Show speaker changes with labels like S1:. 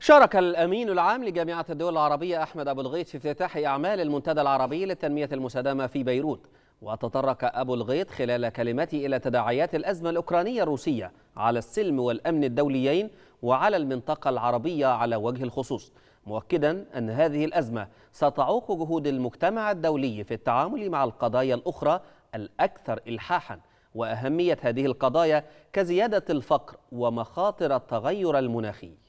S1: شارك الأمين العام لجامعة الدول العربية أحمد أبو الغيط في افتتاح أعمال المنتدى العربي للتنمية المستدامة في بيروت وتطرق أبو الغيط خلال كلمته إلى تداعيات الأزمة الأوكرانية الروسية على السلم والأمن الدوليين وعلى المنطقة العربية على وجه الخصوص مؤكدا أن هذه الأزمة ستعوق جهود المجتمع الدولي في التعامل مع القضايا الأخرى الأكثر إلحاحا وأهمية هذه القضايا كزيادة الفقر ومخاطر التغير المناخي